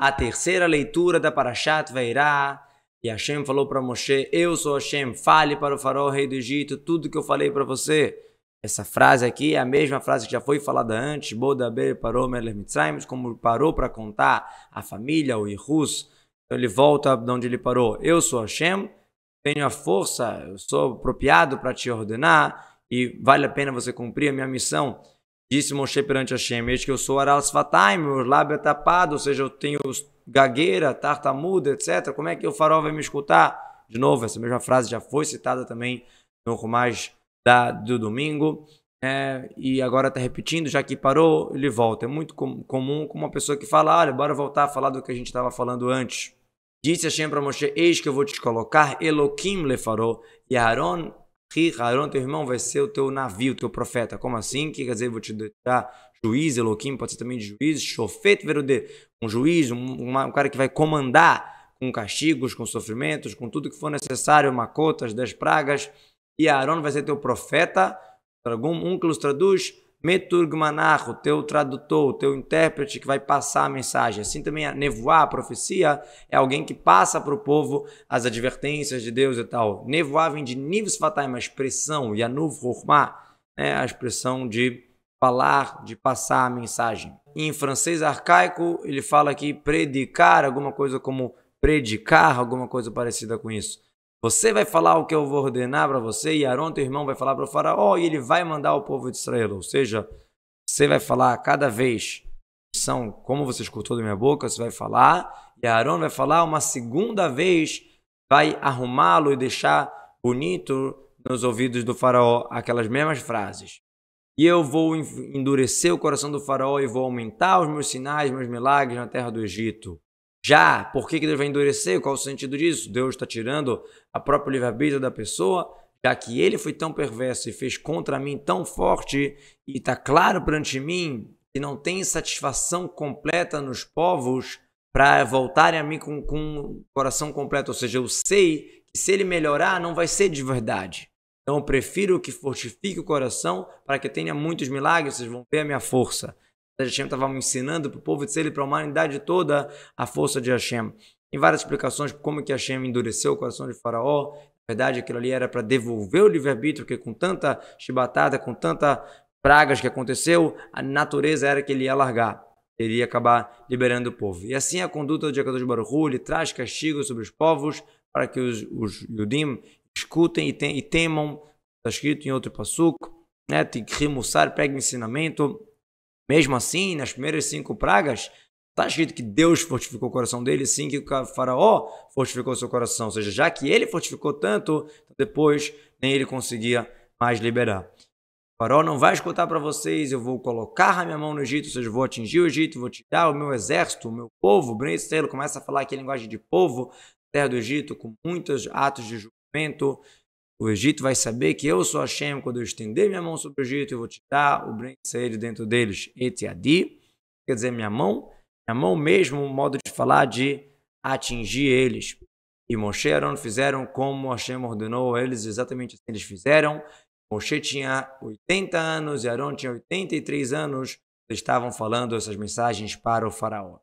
a terceira leitura da Parashat irá. E Hashem falou para Moshe: Eu sou Hashem, fale para o faraó, rei do Egito, tudo que eu falei para você. Essa frase aqui é a mesma frase que já foi falada antes, Bodaber parou Meler Mitzrayim, como parou para contar a família, o Irus. Então ele volta de onde ele parou. Eu sou Hashem, tenho a força, eu sou apropriado para te ordenar e vale a pena você cumprir a minha missão. Disse Moshe perante Hashem, eis que eu sou Aral Aralsfatai, meu lábio é tapado, ou seja, eu tenho gagueira, tartamuda, etc. Como é que o farol vai me escutar? De novo, essa mesma frase já foi citada também no Rumaz da, do domingo. É, e agora está repetindo, já que parou, ele volta. É muito com, comum com uma pessoa que fala: olha, bora voltar a falar do que a gente estava falando antes. Disse Hashem para Moshe: Eis que eu vou te colocar Eloquim Lefaró e Aaron Ri, Haron, teu irmão, vai ser o teu navio, teu profeta. Como assim? que quer dizer? Vou te dar juiz, Eloquim, pode ser também de juiz, Shofet Verudê, um juiz, um, uma, um, cara que vai comandar com castigos, com sofrimentos, com tudo que for necessário, macotas, dez pragas. E Aaron vai ser teu profeta. Targum, um que nos traduz Meturgmanach, o teu tradutor, o teu intérprete que vai passar a mensagem. Assim também a nevoar, a profecia, é alguém que passa para o povo as advertências de Deus e tal. Nevoar vem de nivsvataim, a expressão, yanuv rochma, né, a expressão de falar, de passar a mensagem. Em francês arcaico, ele fala que predicar, alguma coisa como predicar, alguma coisa parecida com isso. Você vai falar o que eu vou ordenar para você, e Arão, teu irmão, vai falar para o faraó, e ele vai mandar o povo de Israel. Ou seja, você vai falar cada vez são como você escutou da minha boca, você vai falar, e Arão vai falar uma segunda vez, vai arrumá-lo e deixar bonito nos ouvidos do faraó aquelas mesmas frases. E eu vou endurecer o coração do faraó e vou aumentar os meus sinais, meus milagres na terra do Egito. Já, por que, que Deus vai endurecer? Qual o sentido disso? Deus está tirando a própria livre-arbítrio da pessoa, já que ele foi tão perverso e fez contra mim tão forte, e está claro perante mim que não tem satisfação completa nos povos para voltarem a mim com, com o coração completo. Ou seja, eu sei que se ele melhorar, não vai ser de verdade. Então eu prefiro que fortifique o coração para que tenha muitos milagres, vocês vão ver a minha força. Hashem me ensinando para o povo de Israel para a humanidade toda a força de Hashem. Tem várias explicações como que Hashem endureceu o coração de Faraó. Na verdade, aquilo ali era para devolver o livre-arbítrio, porque com tanta chibatada, com tanta pragas que aconteceu, a natureza era que ele ia largar. Ele ia acabar liberando o povo. E assim a conduta do Jacador de Baruchu, ele traz castigo sobre os povos para que os, os Yudim escutem e, tem, e temam. Está escrito em outro passuco, né? que Mussar, pega ensinamento mesmo assim, nas primeiras cinco pragas, está escrito que Deus fortificou o coração dele, sim, que o faraó fortificou seu coração. Ou seja, já que ele fortificou tanto, então depois nem ele conseguia mais liberar. O faraó não vai escutar para vocês, eu vou colocar a minha mão no Egito, ou seja, vou atingir o Egito, vou tirar o meu exército, o meu povo. Bem, começa a falar aqui a linguagem de povo, terra do Egito, com muitos atos de julgamento, o Egito vai saber que eu sou Hashem quando eu estender minha mão sobre o Egito, eu vou te dar o branco sair dentro deles, etiadi, quer dizer, minha mão, minha mão mesmo, um modo de falar de atingir eles. E Moshe e Aaron fizeram como Hashem ordenou eles, exatamente assim eles fizeram. Moshe tinha 80 anos e Aaron tinha 83 anos, eles estavam falando essas mensagens para o faraó.